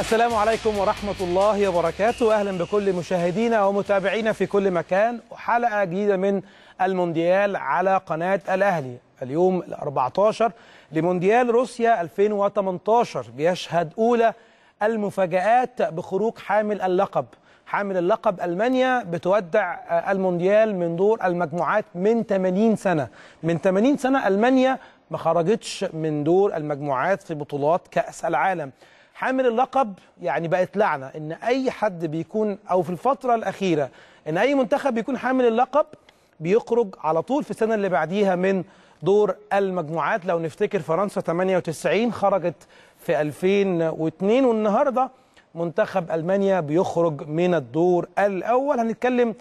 السلام عليكم ورحمة الله وبركاته أهلا بكل مشاهدينا ومتابعينا في كل مكان وحلقة جديدة من المونديال على قناة الأهلي اليوم ال 14 لمونديال روسيا 2018 بيشهد أولى المفاجآت بخروج حامل اللقب حامل اللقب ألمانيا بتودع المونديال من دور المجموعات من 80 سنة من 80 سنة ألمانيا ما خرجتش من دور المجموعات في بطولات كأس العالم حامل اللقب يعني بقت لعنه ان اي حد بيكون او في الفتره الاخيره ان اي منتخب بيكون حامل اللقب بيخرج على طول في السنه اللي بعديها من دور المجموعات لو نفتكر فرنسا 98 خرجت في 2002 والنهارده منتخب المانيا بيخرج من الدور الاول هنتكلم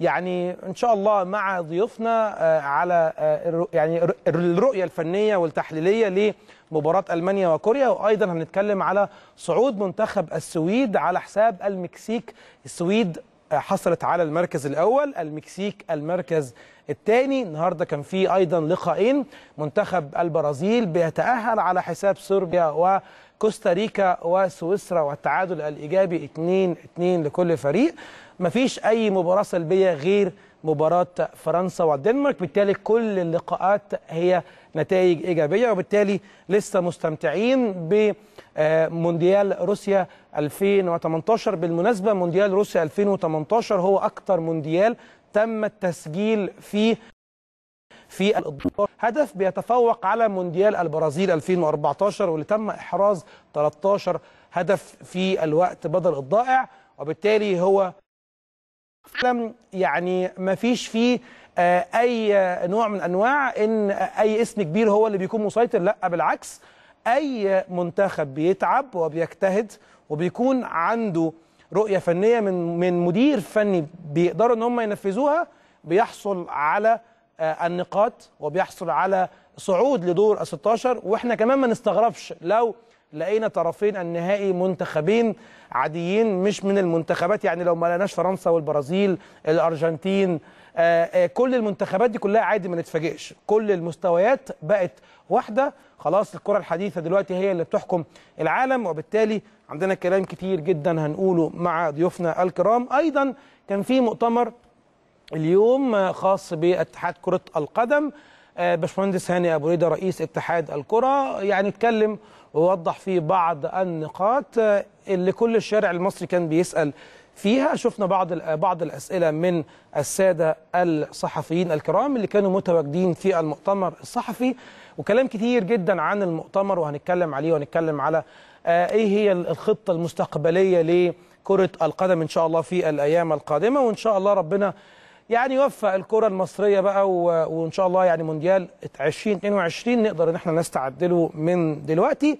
يعني ان شاء الله مع ضيوفنا آه، على آه، يعني الرؤيه الفنيه والتحليليه لمباراه المانيا وكوريا وايضا هنتكلم على صعود منتخب السويد على حساب المكسيك السويد آه، حصلت على المركز الاول المكسيك المركز الثاني النهارده كان في ايضا لقاءين منتخب البرازيل بيتاهل على حساب صربيا و كوستاريكا وسويسرا والتعادل الإيجابي 2-2 لكل فريق مفيش أي مباراة سلبية غير مباراة فرنسا والدنمارك بالتالي كل اللقاءات هي نتائج إيجابية وبالتالي لسه مستمتعين بمونديال روسيا 2018 بالمناسبة مونديال روسيا 2018 هو أكتر مونديال تم التسجيل فيه في الادوار هدف بيتفوق على مونديال البرازيل 2014 واللي تم احراز 13 هدف في الوقت بدل الضائع وبالتالي هو يعني ما فيش فيه آه، اي نوع من انواع ان اي اسم كبير هو اللي بيكون مسيطر لا بالعكس اي منتخب بيتعب وبيجتهد وبيكون عنده رؤيه فنيه من من مدير فني بيقدروا ان هم ينفذوها بيحصل على آه، النقاط وبيحصل على صعود لدور ال 16 واحنا كمان ما نستغربش لو لقينا طرفين النهائي منتخبين عاديين مش من المنتخبات يعني لو ما لقيناش فرنسا والبرازيل الارجنتين آه، آه، كل المنتخبات دي كلها عادي ما نتفاجئش كل المستويات بقت واحده خلاص الكره الحديثه دلوقتي هي اللي بتحكم العالم وبالتالي عندنا كلام كتير جدا هنقوله مع ضيوفنا الكرام ايضا كان في مؤتمر اليوم خاص باتحاد كرة القدم آه، باشمهندس هاني ابو ريده رئيس اتحاد الكره يعني اتكلم ووضح فيه بعض النقاط آه، اللي كل الشارع المصري كان بيسال فيها شفنا بعض آه، بعض الاسئله من الساده الصحفيين الكرام اللي كانوا متواجدين في المؤتمر الصحفي وكلام كتير جدا عن المؤتمر وهنتكلم عليه وهنتكلم على ايه هي الخطه المستقبليه لكره القدم ان شاء الله في الايام القادمه وان شاء الله ربنا يعني يوفق الكره المصريه بقى وان شاء الله يعني مونديال 2022 نقدر ان احنا نستعد له من دلوقتي